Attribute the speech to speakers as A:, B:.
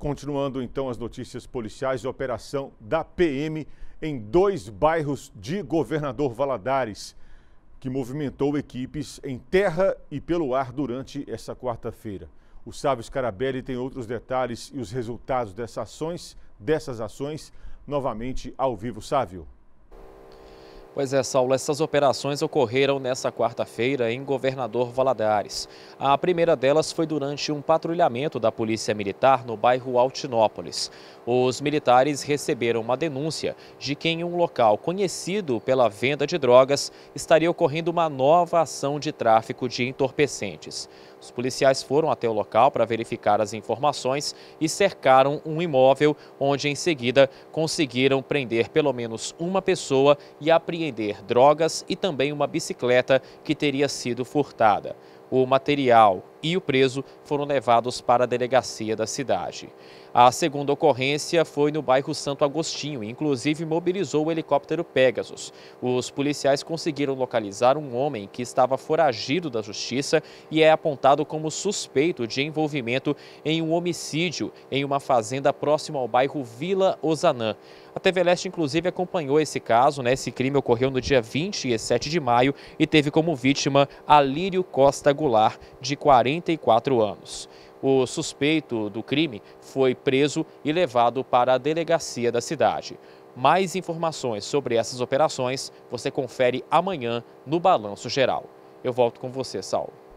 A: Continuando então as notícias policiais, operação da PM em dois bairros de Governador Valadares, que movimentou equipes em terra e pelo ar durante essa quarta-feira. O Sávio Scarabelli tem outros detalhes e os resultados dessas ações, dessas ações, novamente ao vivo, Sávio.
B: Pois é, Saulo, essas operações ocorreram nesta quarta-feira em Governador Valadares. A primeira delas foi durante um patrulhamento da Polícia Militar no bairro Altinópolis. Os militares receberam uma denúncia de que em um local conhecido pela venda de drogas estaria ocorrendo uma nova ação de tráfico de entorpecentes. Os policiais foram até o local para verificar as informações e cercaram um imóvel, onde em seguida conseguiram prender pelo menos uma pessoa e apreender apreender drogas e também uma bicicleta que teria sido furtada. O material e o preso foram levados para a delegacia da cidade. A segunda ocorrência foi no bairro Santo Agostinho, inclusive mobilizou o helicóptero Pegasus. Os policiais conseguiram localizar um homem que estava foragido da justiça e é apontado como suspeito de envolvimento em um homicídio em uma fazenda próxima ao bairro Vila Ozanã. A TV Leste, inclusive, acompanhou esse caso. Né? Esse crime ocorreu no dia 27 de maio e teve como vítima Alírio Costa Goulart, de 40 44 anos. O suspeito do crime foi preso e levado para a delegacia da cidade. Mais informações sobre essas operações você confere amanhã no Balanço Geral. Eu volto com você, Saulo.